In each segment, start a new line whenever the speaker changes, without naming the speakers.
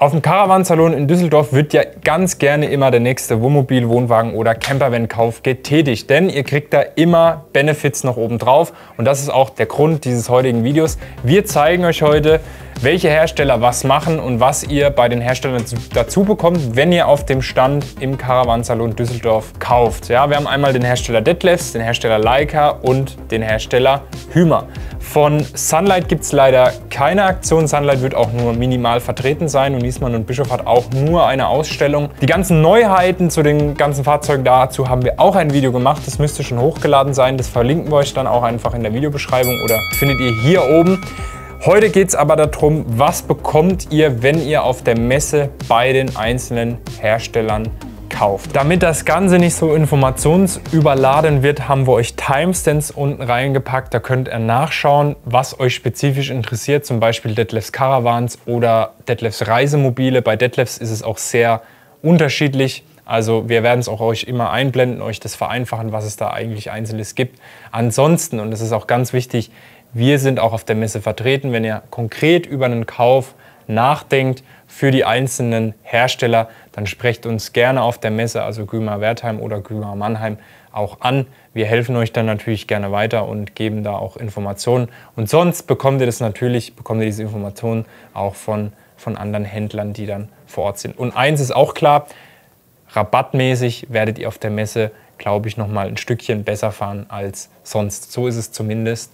Auf dem Caravansalon in Düsseldorf wird ja ganz gerne immer der nächste Wohnmobil, Wohnwagen oder Campervan-Kauf getätigt, denn ihr kriegt da immer Benefits noch oben drauf und das ist auch der Grund dieses heutigen Videos. Wir zeigen euch heute, welche Hersteller was machen und was ihr bei den Herstellern dazu bekommt, wenn ihr auf dem Stand im Caravansalon Düsseldorf kauft. Ja, wir haben einmal den Hersteller Detlefs, den Hersteller Leica und den Hersteller Hümer. Von Sunlight gibt es leider keine Aktion. Sunlight wird auch nur minimal vertreten sein und Niesmann und Bischof hat auch nur eine Ausstellung. Die ganzen Neuheiten zu den ganzen Fahrzeugen dazu haben wir auch ein Video gemacht. Das müsste schon hochgeladen sein. Das verlinken wir euch dann auch einfach in der Videobeschreibung oder findet ihr hier oben. Heute geht es aber darum, was bekommt ihr, wenn ihr auf der Messe bei den einzelnen Herstellern gekauft. Damit das Ganze nicht so informationsüberladen wird, haben wir euch Timestamps unten reingepackt. Da könnt ihr nachschauen, was euch spezifisch interessiert, zum Beispiel Detlefs Caravans oder Detlefs Reisemobile. Bei Detlefs ist es auch sehr unterschiedlich. Also wir werden es auch euch immer einblenden, euch das vereinfachen, was es da eigentlich Einzelnes gibt. Ansonsten, und das ist auch ganz wichtig, wir sind auch auf der Messe vertreten. Wenn ihr konkret über einen Kauf nachdenkt für die einzelnen Hersteller, dann sprecht uns gerne auf der Messe, also Gümer Wertheim oder Gümer Mannheim, auch an. Wir helfen euch dann natürlich gerne weiter und geben da auch Informationen. Und sonst bekommt ihr das natürlich, bekommt ihr diese Informationen auch von, von anderen Händlern, die dann vor Ort sind. Und eins ist auch klar, rabattmäßig werdet ihr auf der Messe, glaube ich, nochmal ein Stückchen besser fahren als sonst. So ist es zumindest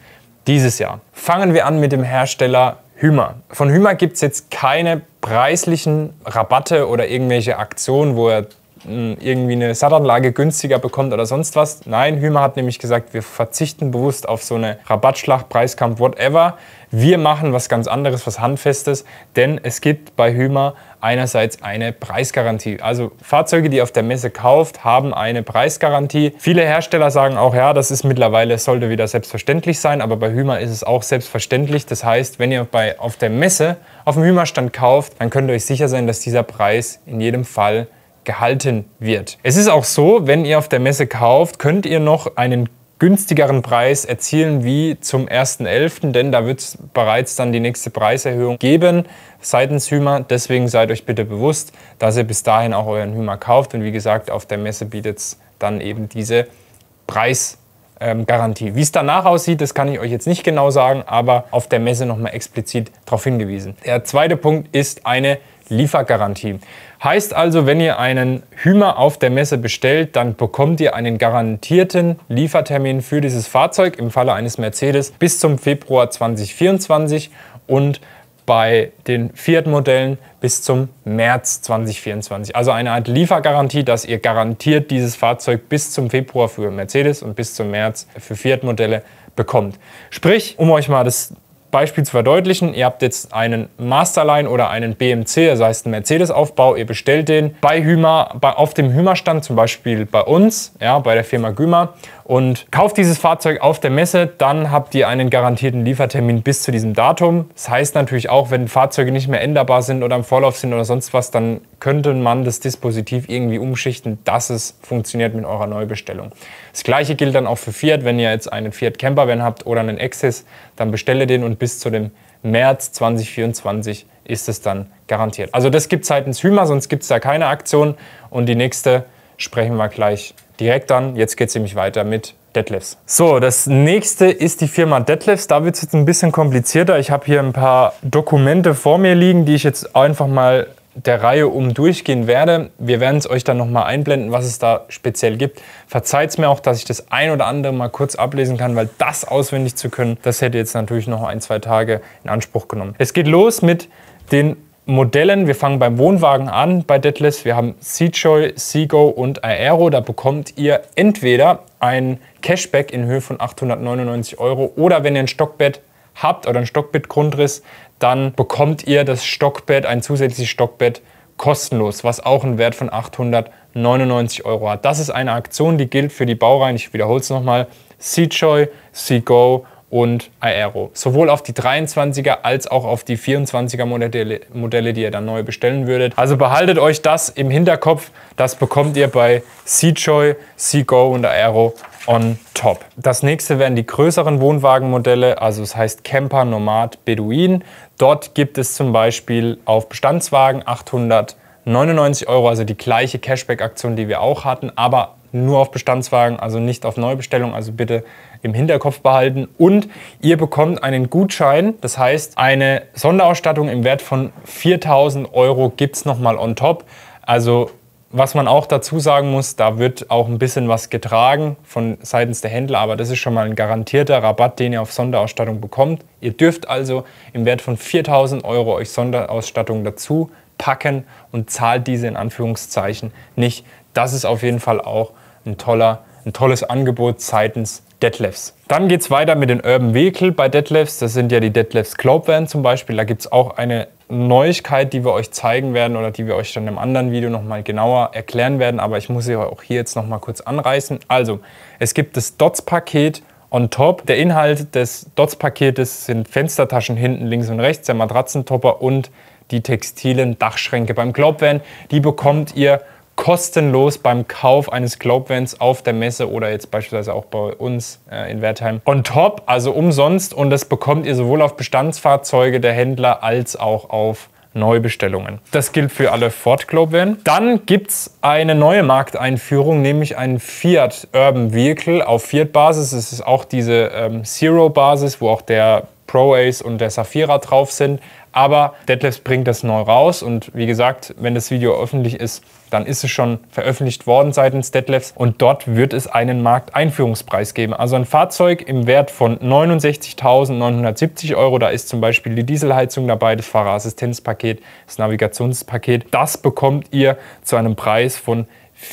dieses Jahr. Fangen wir an mit dem Hersteller Hümer. Von Hümer gibt es jetzt keine preislichen Rabatte oder irgendwelche Aktionen, wo er hm, irgendwie eine Satanlage günstiger bekommt oder sonst was. Nein, Hümer hat nämlich gesagt, wir verzichten bewusst auf so eine Rabattschlacht, Preiskampf, whatever. Wir machen was ganz anderes, was Handfestes, denn es gibt bei Hümer einerseits eine Preisgarantie. Also Fahrzeuge, die auf der Messe kauft, haben eine Preisgarantie. Viele Hersteller sagen auch, ja, das ist mittlerweile, sollte wieder selbstverständlich sein, aber bei Hümer ist es auch selbstverständlich. Das heißt, wenn ihr bei, auf der Messe auf dem Hümerstand kauft, dann könnt ihr euch sicher sein, dass dieser Preis in jedem Fall gehalten wird. Es ist auch so, wenn ihr auf der Messe kauft, könnt ihr noch einen günstigeren Preis erzielen wie zum 1.11., denn da wird es bereits dann die nächste Preiserhöhung geben seitens Hümer. Deswegen seid euch bitte bewusst, dass ihr bis dahin auch euren Hümer kauft. Und wie gesagt, auf der Messe bietet es dann eben diese Preisgarantie. Wie es danach aussieht, das kann ich euch jetzt nicht genau sagen, aber auf der Messe nochmal explizit darauf hingewiesen. Der zweite Punkt ist eine Liefergarantie. Heißt also, wenn ihr einen Hümer auf der Messe bestellt, dann bekommt ihr einen garantierten Liefertermin für dieses Fahrzeug im Falle eines Mercedes bis zum Februar 2024 und bei den Fiat-Modellen bis zum März 2024. Also eine Art Liefergarantie, dass ihr garantiert dieses Fahrzeug bis zum Februar für Mercedes und bis zum März für Fiat-Modelle bekommt. Sprich, um euch mal das Beispiel zu verdeutlichen, ihr habt jetzt einen Masterline oder einen BMC, das heißt einen Mercedes-Aufbau, ihr bestellt den bei Hümer, bei, auf dem Hümer-Stand, zum Beispiel bei uns, ja, bei der Firma Gümer und kauft dieses Fahrzeug auf der Messe, dann habt ihr einen garantierten Liefertermin bis zu diesem Datum. Das heißt natürlich auch, wenn Fahrzeuge nicht mehr änderbar sind oder im Vorlauf sind oder sonst was, dann könnte man das Dispositiv irgendwie umschichten, dass es funktioniert mit eurer Neubestellung. Das gleiche gilt dann auch für Fiat. Wenn ihr jetzt einen Fiat Camper Van habt oder einen Access, dann bestelle den und bis zu dem März 2024 ist es dann garantiert. Also das gibt es seitens halt Hümer, sonst gibt es da keine Aktion. Und die nächste sprechen wir gleich direkt an. Jetzt geht es nämlich weiter mit Deadlifts. So, das nächste ist die Firma Deadlifts. Da wird es jetzt ein bisschen komplizierter. Ich habe hier ein paar Dokumente vor mir liegen, die ich jetzt einfach mal der Reihe um durchgehen werde. Wir werden es euch dann nochmal einblenden, was es da speziell gibt. Verzeiht es mir auch, dass ich das ein oder andere mal kurz ablesen kann, weil das auswendig zu können, das hätte jetzt natürlich noch ein, zwei Tage in Anspruch genommen. Es geht los mit den Modellen. Wir fangen beim Wohnwagen an bei Deadless. Wir haben Seachoy, Seago und Aero. Da bekommt ihr entweder ein Cashback in Höhe von 899 Euro oder wenn ihr ein Stockbett habt oder ein Stockbett-Grundriss, dann bekommt ihr das Stockbett, ein zusätzliches Stockbett kostenlos, was auch einen Wert von 899 Euro hat. Das ist eine Aktion, die gilt für die Baureihen, ich wiederhole es nochmal, Seachoy, Seago und Aero. Sowohl auf die 23er als auch auf die 24er Modelle, Modelle, die ihr dann neu bestellen würdet. Also behaltet euch das im Hinterkopf. Das bekommt ihr bei Seajoy, Seago und Aero on top. Das nächste wären die größeren Wohnwagenmodelle, also es heißt Camper, Nomad, Beduin. Dort gibt es zum Beispiel auf Bestandswagen 899 Euro, also die gleiche Cashback-Aktion, die wir auch hatten, aber nur auf Bestandswagen, also nicht auf Neubestellung. Also bitte im Hinterkopf behalten. Und ihr bekommt einen Gutschein, das heißt eine Sonderausstattung im Wert von 4000 Euro gibt es nochmal on top. Also was man auch dazu sagen muss, da wird auch ein bisschen was getragen von seitens der Händler, aber das ist schon mal ein garantierter Rabatt, den ihr auf Sonderausstattung bekommt. Ihr dürft also im Wert von 4000 Euro euch Sonderausstattung dazu packen und zahlt diese in Anführungszeichen nicht. Das ist auf jeden Fall auch ein, toller, ein tolles Angebot seitens Deadlifts. Dann geht es weiter mit den Urban Vehicle bei Deadlifts. Das sind ja die Deadlifts Globe Van zum Beispiel. Da gibt es auch eine Neuigkeit, die wir euch zeigen werden oder die wir euch dann im anderen Video nochmal genauer erklären werden. Aber ich muss sie auch hier jetzt nochmal kurz anreißen. Also, es gibt das Dots-Paket on top. Der Inhalt des Dots-Paketes sind Fenstertaschen hinten links und rechts, der Matratzentopper und die textilen Dachschränke beim Globe Van. Die bekommt ihr kostenlos beim Kauf eines Globevans auf der Messe oder jetzt beispielsweise auch bei uns äh, in Wertheim on top, also umsonst. Und das bekommt ihr sowohl auf Bestandsfahrzeuge der Händler als auch auf Neubestellungen. Das gilt für alle Ford Globevan. Dann gibt es eine neue Markteinführung, nämlich ein Fiat Urban Vehicle auf Fiat-Basis. Es ist auch diese ähm, Zero-Basis, wo auch der Pro Ace und der Saphira drauf sind. Aber Detlefs bringt das neu raus und wie gesagt, wenn das Video öffentlich ist, dann ist es schon veröffentlicht worden seitens Detlefs und dort wird es einen Markteinführungspreis geben. Also ein Fahrzeug im Wert von 69.970 Euro, da ist zum Beispiel die Dieselheizung dabei, das Fahrerassistenzpaket, das Navigationspaket, das bekommt ihr zu einem Preis von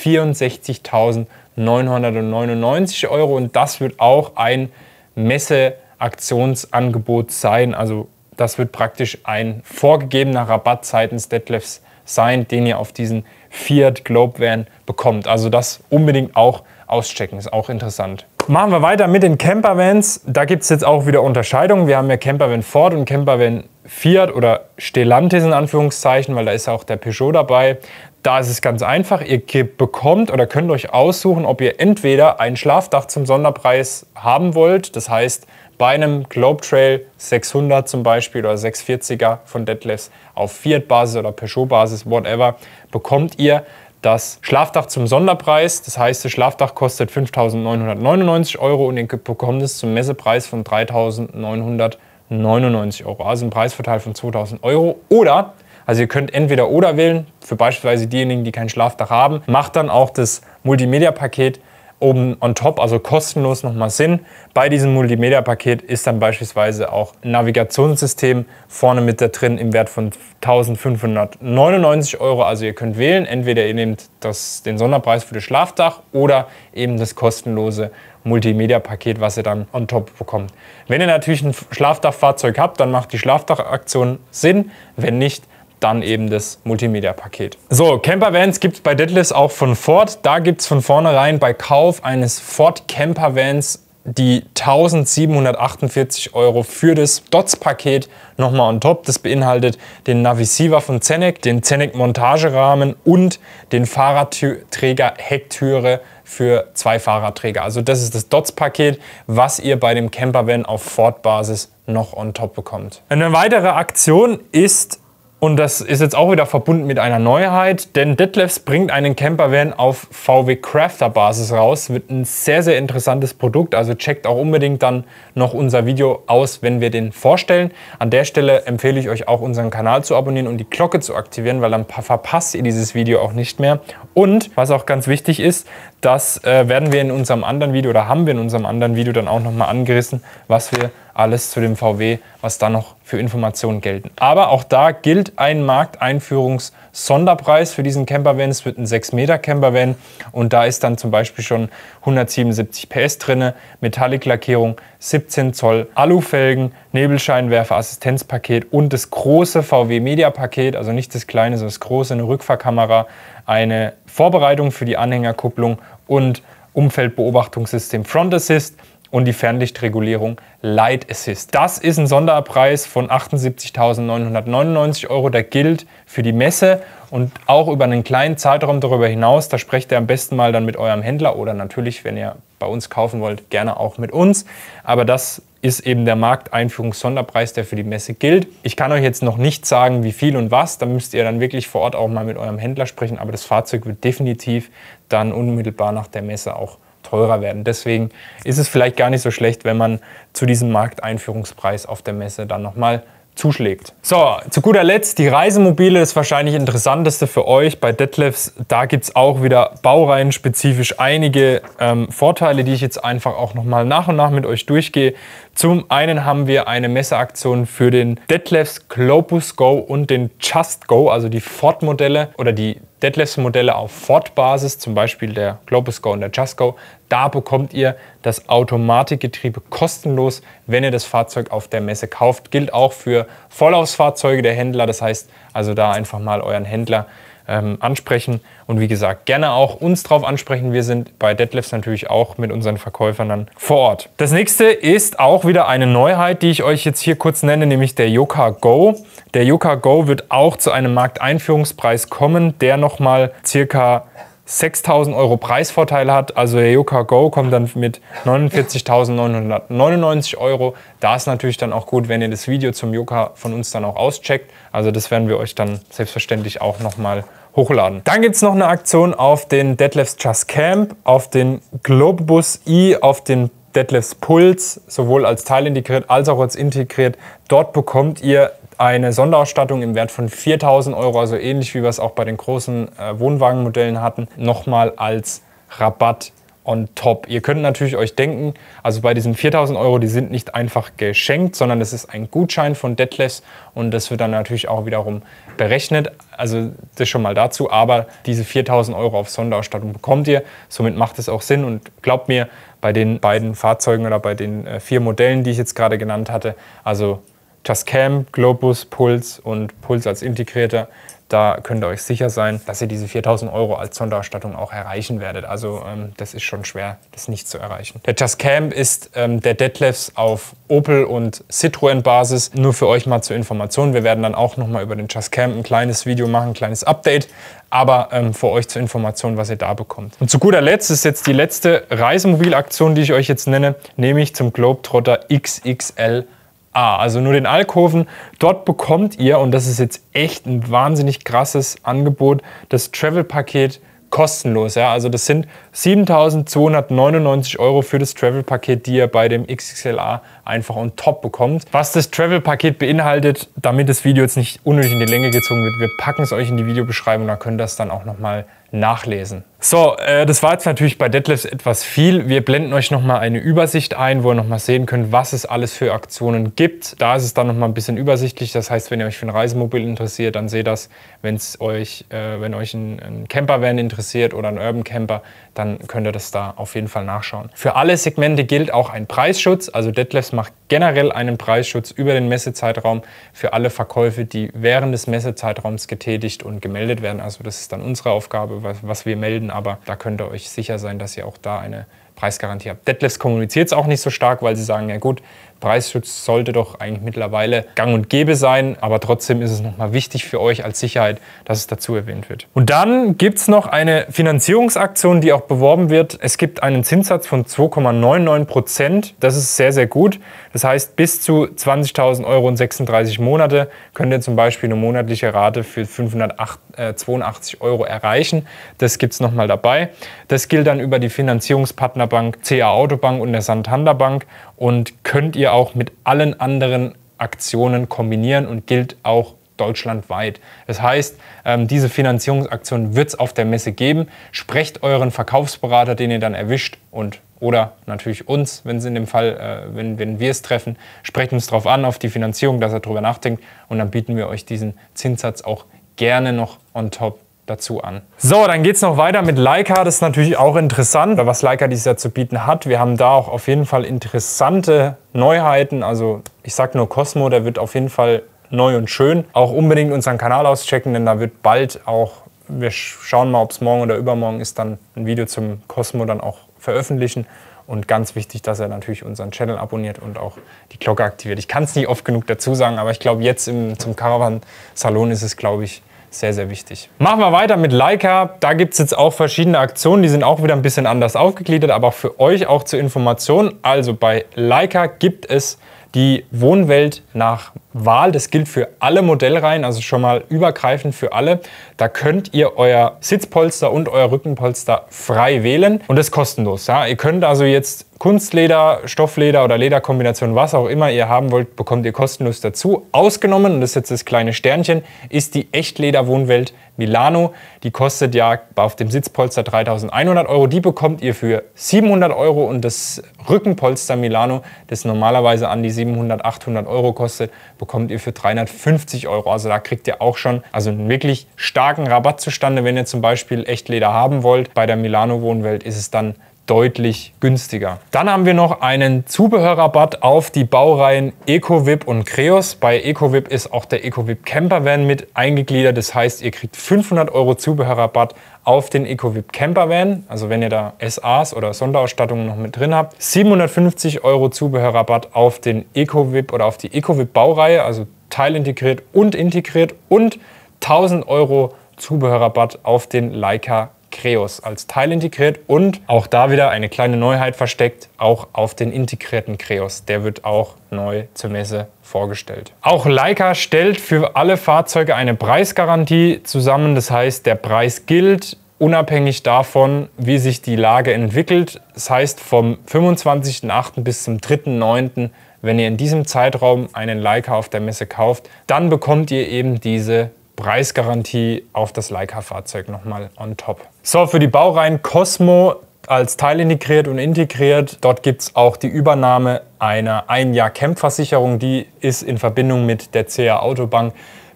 64.999 Euro und das wird auch ein Messe- Aktionsangebot sein. Also das wird praktisch ein vorgegebener Rabatt seitens Detlefs sein, den ihr auf diesen Fiat Globe Van bekommt. Also das unbedingt auch auschecken, ist auch interessant. Machen wir weiter mit den Campervans. Da gibt es jetzt auch wieder Unterscheidungen. Wir haben ja Campervan Ford und Campervan Fiat oder Stellantis in Anführungszeichen, weil da ist ja auch der Peugeot dabei. Da ist es ganz einfach. Ihr bekommt oder könnt euch aussuchen, ob ihr entweder ein Schlafdach zum Sonderpreis haben wollt. Das heißt, bei einem Globetrail 600 zum Beispiel oder 640er von Deadlifts auf Fiat-Basis oder Peugeot-Basis, whatever, bekommt ihr das Schlafdach zum Sonderpreis. Das heißt, das Schlafdach kostet 5.999 Euro und ihr bekommt es zum Messepreis von 3.999 Euro. Also ein Preisverteil von 2.000 Euro. Oder, also ihr könnt entweder oder wählen, für beispielsweise diejenigen, die kein Schlafdach haben, macht dann auch das Multimedia-Paket oben on top, also kostenlos nochmal Sinn. Bei diesem Multimedia-Paket ist dann beispielsweise auch ein Navigationssystem vorne mit da drin im Wert von 1599 Euro. Also ihr könnt wählen, entweder ihr nehmt das, den Sonderpreis für das Schlafdach oder eben das kostenlose Multimedia-Paket, was ihr dann on top bekommt. Wenn ihr natürlich ein Schlafdachfahrzeug habt, dann macht die Schlafdachaktion Sinn. Wenn nicht, dann eben das Multimedia-Paket. So, Campervans gibt es bei Deadlifts auch von Ford. Da gibt es von vornherein bei Kauf eines Ford Campervans die 1748 Euro für das DOTS-Paket nochmal on top. Das beinhaltet den Navisiva von Zenec, den Zenec Montagerahmen und den Fahrradträger Hecktüre für zwei Fahrradträger. Also das ist das DOTS-Paket, was ihr bei dem Campervan auf Ford-Basis noch on top bekommt. Eine weitere Aktion ist und das ist jetzt auch wieder verbunden mit einer Neuheit, denn Detlefs bringt einen Campervan auf VW Crafter Basis raus. Wird ein sehr, sehr interessantes Produkt. Also checkt auch unbedingt dann noch unser Video aus, wenn wir den vorstellen. An der Stelle empfehle ich euch auch unseren Kanal zu abonnieren und die Glocke zu aktivieren, weil dann verpasst ihr dieses Video auch nicht mehr. Und was auch ganz wichtig ist, das äh, werden wir in unserem anderen Video oder haben wir in unserem anderen Video dann auch nochmal angerissen, was wir alles zu dem VW, was da noch für Informationen gelten. Aber auch da gilt ein Markteinführungs-Sonderpreis für diesen Campervan. Es wird ein 6-Meter-Campervan und da ist dann zum Beispiel schon 177 PS drinne, Metallic-Lackierung, 17 Zoll Alufelgen, Nebelscheinwerfer, Assistenzpaket und das große VW-Media-Paket, also nicht das kleine, sondern das große, eine Rückfahrkamera, eine Vorbereitung für die Anhängerkupplung und Umfeldbeobachtungssystem Front Assist und die Fernlichtregulierung Light Assist. Das ist ein Sonderpreis von 78.999 Euro, der gilt für die Messe und auch über einen kleinen Zeitraum darüber hinaus. Da sprecht ihr am besten mal dann mit eurem Händler oder natürlich, wenn ihr bei uns kaufen wollt, gerne auch mit uns. Aber das ist eben der Markteinführungssonderpreis, der für die Messe gilt. Ich kann euch jetzt noch nicht sagen, wie viel und was. Da müsst ihr dann wirklich vor Ort auch mal mit eurem Händler sprechen. Aber das Fahrzeug wird definitiv dann unmittelbar nach der Messe auch teurer werden. Deswegen ist es vielleicht gar nicht so schlecht, wenn man zu diesem Markteinführungspreis auf der Messe dann nochmal zuschlägt. So, zu guter Letzt, die Reisemobile ist wahrscheinlich interessanteste für euch bei Detlefs. Da gibt es auch wieder Baureihen spezifisch einige ähm, Vorteile, die ich jetzt einfach auch nochmal nach und nach mit euch durchgehe. Zum einen haben wir eine Messeaktion für den Detlefs Globus Go und den Just Go, also die Ford-Modelle oder die Detlefs Modelle auf Ford-Basis, zum Beispiel der Globus Go und der Just Go, da bekommt ihr das Automatikgetriebe kostenlos, wenn ihr das Fahrzeug auf der Messe kauft. Gilt auch für Vollaufsfahrzeuge der Händler. Das heißt also da einfach mal euren Händler ähm, ansprechen. Und wie gesagt, gerne auch uns drauf ansprechen. Wir sind bei Deadlifts natürlich auch mit unseren Verkäufern dann vor Ort. Das nächste ist auch wieder eine Neuheit, die ich euch jetzt hier kurz nenne, nämlich der Yoka Go. Der Yoka Go wird auch zu einem Markteinführungspreis kommen, der nochmal circa 6000 Euro Preisvorteil hat. Also der Yuka Go kommt dann mit 49.999 Euro. Da ist natürlich dann auch gut, wenn ihr das Video zum Yuka von uns dann auch auscheckt. Also das werden wir euch dann selbstverständlich auch nochmal hochladen. Dann gibt es noch eine Aktion auf den Deadlifts Just Camp, auf den Globus i, auf den Deadlifts Puls, sowohl als teilintegriert als auch als integriert. Dort bekommt ihr eine Sonderausstattung im Wert von 4000 Euro, also ähnlich wie wir es auch bei den großen äh, Wohnwagenmodellen hatten, nochmal als Rabatt on top. Ihr könnt natürlich euch denken, also bei diesen 4000 Euro, die sind nicht einfach geschenkt, sondern das ist ein Gutschein von Detlefs und das wird dann natürlich auch wiederum berechnet. Also das schon mal dazu, aber diese 4000 Euro auf Sonderausstattung bekommt ihr. Somit macht es auch Sinn und glaubt mir, bei den beiden Fahrzeugen oder bei den äh, vier Modellen, die ich jetzt gerade genannt hatte, also JustCam, Globus, Puls und Puls als Integrierter. Da könnt ihr euch sicher sein, dass ihr diese 4000 Euro als Sonderausstattung auch erreichen werdet. Also ähm, das ist schon schwer, das nicht zu erreichen. Der JustCam ist ähm, der Detlefs auf Opel und Citroën Basis. Nur für euch mal zur Information. Wir werden dann auch nochmal über den JustCam ein kleines Video machen, ein kleines Update. Aber ähm, für euch zur Information, was ihr da bekommt. Und zu guter Letzt ist jetzt die letzte Reisemobilaktion, die ich euch jetzt nenne, nämlich zum Globetrotter XXL A, ah, also nur den Alkoven. Dort bekommt ihr, und das ist jetzt echt ein wahnsinnig krasses Angebot, das Travel-Paket kostenlos. Ja? Also das sind 7.299 Euro für das Travel-Paket, die ihr bei dem XXLA einfach on top bekommt. Was das Travel-Paket beinhaltet, damit das Video jetzt nicht unnötig in die Länge gezogen wird, wir packen es euch in die Videobeschreibung, da könnt ihr das dann auch nochmal nachlesen. So, äh, das war jetzt natürlich bei Detlefs etwas viel. Wir blenden euch nochmal eine Übersicht ein, wo ihr nochmal sehen könnt, was es alles für Aktionen gibt. Da ist es dann nochmal ein bisschen übersichtlich. Das heißt, wenn ihr euch für ein Reisemobil interessiert, dann seht das. Wenn's euch, äh, wenn euch ein, ein Campervan interessiert oder ein Urban Camper, dann könnt ihr das da auf jeden Fall nachschauen. Für alle Segmente gilt auch ein Preisschutz. Also Detlefs macht generell einen Preisschutz über den Messezeitraum für alle Verkäufe, die während des Messezeitraums getätigt und gemeldet werden. Also das ist dann unsere Aufgabe, was, was wir melden aber da könnt ihr euch sicher sein, dass ihr auch da eine Preisgarantie habt. Detlefs kommuniziert es auch nicht so stark, weil sie sagen, ja gut, Preisschutz sollte doch eigentlich mittlerweile gang und gäbe sein, aber trotzdem ist es nochmal wichtig für euch als Sicherheit, dass es dazu erwähnt wird. Und dann gibt es noch eine Finanzierungsaktion, die auch beworben wird. Es gibt einen Zinssatz von 2,99 Prozent. Das ist sehr, sehr gut. Das heißt, bis zu 20.000 Euro und 36 Monate könnt ihr zum Beispiel eine monatliche Rate für 582 äh, Euro erreichen. Das gibt es nochmal dabei. Das gilt dann über die Finanzierungspartnerbank CA Autobank und der Santander Bank und könnt ihr auch mit allen anderen Aktionen kombinieren und gilt auch deutschlandweit. Das heißt, ähm, diese Finanzierungsaktion wird es auf der Messe geben. Sprecht euren Verkaufsberater, den ihr dann erwischt und oder natürlich uns, wenn es in dem Fall, äh, wenn, wenn wir es treffen, sprecht uns darauf an, auf die Finanzierung, dass er darüber nachdenkt und dann bieten wir euch diesen Zinssatz auch gerne noch on top dazu an. So, dann geht es noch weiter mit Leica. Das ist natürlich auch interessant, was Leica dieses Jahr zu bieten hat. Wir haben da auch auf jeden Fall interessante Neuheiten. Also ich sage nur Cosmo, der wird auf jeden Fall neu und schön. Auch unbedingt unseren Kanal auschecken, denn da wird bald auch, wir schauen mal, ob es morgen oder übermorgen ist, dann ein Video zum Cosmo dann auch veröffentlichen. Und ganz wichtig, dass er natürlich unseren Channel abonniert und auch die Glocke aktiviert. Ich kann es nicht oft genug dazu sagen, aber ich glaube, jetzt im, zum Caravan-Salon ist es, glaube ich, sehr, sehr wichtig. Machen wir weiter mit Leica. Da gibt es jetzt auch verschiedene Aktionen, die sind auch wieder ein bisschen anders aufgegliedert, aber für euch auch zur Information. Also bei Leica gibt es die Wohnwelt nach Wahl, das gilt für alle Modellreihen, also schon mal übergreifend für alle. Da könnt ihr euer Sitzpolster und euer Rückenpolster frei wählen und das kostenlos. Ja? Ihr könnt also jetzt Kunstleder, Stoffleder oder Lederkombination, was auch immer ihr haben wollt, bekommt ihr kostenlos dazu. Ausgenommen, und das ist jetzt das kleine Sternchen, ist die Echtleder-Wohnwelt Milano. Die kostet ja auf dem Sitzpolster 3100 Euro. Die bekommt ihr für 700 Euro und das Rückenpolster Milano, das normalerweise an die 700, 800 Euro kostet, bekommt ihr für 350 Euro. Also da kriegt ihr auch schon also einen wirklich starken Rabatt zustande, wenn ihr zum Beispiel Echtleder haben wollt. Bei der Milano Wohnwelt ist es dann deutlich günstiger. Dann haben wir noch einen Zubehörrabatt auf die Baureihen EcoVip und Creos. Bei EcoVip ist auch der EcoVip Campervan mit eingegliedert. Das heißt, ihr kriegt 500 Euro Zubehörrabatt auf den EcoVip Campervan. also wenn ihr da SAs oder Sonderausstattungen noch mit drin habt. 750 Euro Zubehörrabatt auf den EcoVip oder auf die EcoVip Baureihe, also teilintegriert und integriert und 1000 Euro Zubehörrabatt auf den Leica Creos als Teil integriert und auch da wieder eine kleine Neuheit versteckt, auch auf den integrierten Creos. Der wird auch neu zur Messe vorgestellt. Auch Leica stellt für alle Fahrzeuge eine Preisgarantie zusammen. Das heißt, der Preis gilt unabhängig davon, wie sich die Lage entwickelt. Das heißt, vom 25.08. bis zum 3.09., wenn ihr in diesem Zeitraum einen Leica auf der Messe kauft, dann bekommt ihr eben diese Preisgarantie auf das Leica-Fahrzeug nochmal on top. So, für die Baureihen Cosmo als Teil integriert und integriert. Dort gibt es auch die Übernahme einer ein Jahr Camp-Versicherung. Die ist in Verbindung mit der CA Autobank.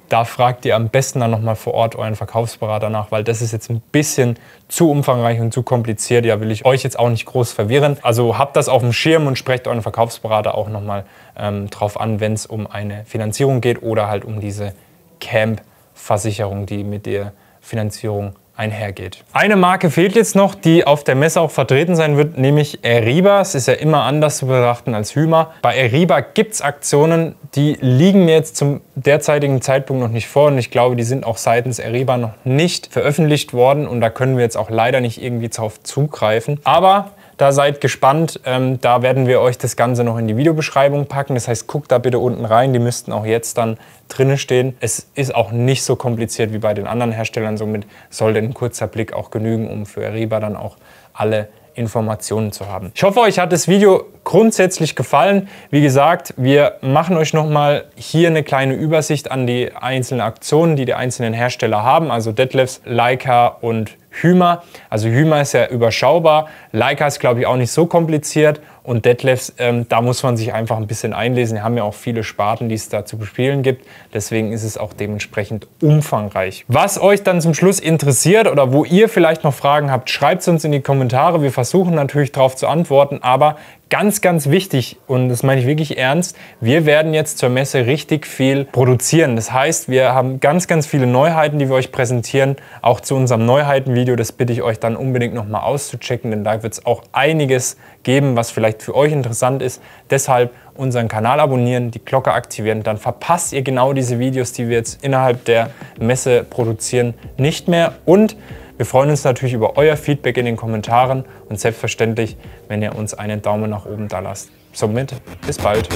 Da fragt ihr am besten dann nochmal vor Ort euren Verkaufsberater nach, weil das ist jetzt ein bisschen zu umfangreich und zu kompliziert. Ja, will ich euch jetzt auch nicht groß verwirren. Also habt das auf dem Schirm und sprecht euren Verkaufsberater auch nochmal ähm, drauf an, wenn es um eine Finanzierung geht oder halt um diese Camp-Versicherung. Versicherung, die mit der Finanzierung einhergeht. Eine Marke fehlt jetzt noch, die auf der Messe auch vertreten sein wird, nämlich Eriba. Es ist ja immer anders zu betrachten als Hümer. Bei Eriba gibt es Aktionen, die liegen mir jetzt zum derzeitigen Zeitpunkt noch nicht vor und ich glaube, die sind auch seitens Eriba noch nicht veröffentlicht worden und da können wir jetzt auch leider nicht irgendwie drauf zugreifen. Aber da seid gespannt. Ähm, da werden wir euch das Ganze noch in die Videobeschreibung packen. Das heißt, guckt da bitte unten rein. Die müssten auch jetzt dann drinne stehen. Es ist auch nicht so kompliziert wie bei den anderen Herstellern. Somit sollte ein kurzer Blick auch genügen, um für Ariba dann auch alle Informationen zu haben. Ich hoffe, euch hat das Video grundsätzlich gefallen. Wie gesagt, wir machen euch nochmal hier eine kleine Übersicht an die einzelnen Aktionen, die die einzelnen Hersteller haben, also Detlefs, Leica und Hümer. Also Hümer ist ja überschaubar, Leica ist glaube ich auch nicht so kompliziert und Detlefs, ähm, da muss man sich einfach ein bisschen einlesen. Wir haben ja auch viele Sparten, die es da zu bespielen gibt, deswegen ist es auch dementsprechend umfangreich. Was euch dann zum Schluss interessiert oder wo ihr vielleicht noch Fragen habt, schreibt es uns in die Kommentare. Wir versuchen natürlich darauf zu antworten, aber ganz, ganz wichtig und das meine ich wirklich ernst. Wir werden jetzt zur Messe richtig viel produzieren. Das heißt, wir haben ganz, ganz viele Neuheiten, die wir euch präsentieren. Auch zu unserem Neuheiten-Video, das bitte ich euch dann unbedingt nochmal auszuchecken, denn da wird es auch einiges geben, was vielleicht für euch interessant ist. Deshalb unseren Kanal abonnieren, die Glocke aktivieren, dann verpasst ihr genau diese Videos, die wir jetzt innerhalb der Messe produzieren, nicht mehr. Und wir freuen uns natürlich über euer Feedback in den Kommentaren und selbstverständlich, wenn ihr uns einen Daumen nach oben da lasst. Somit bis bald.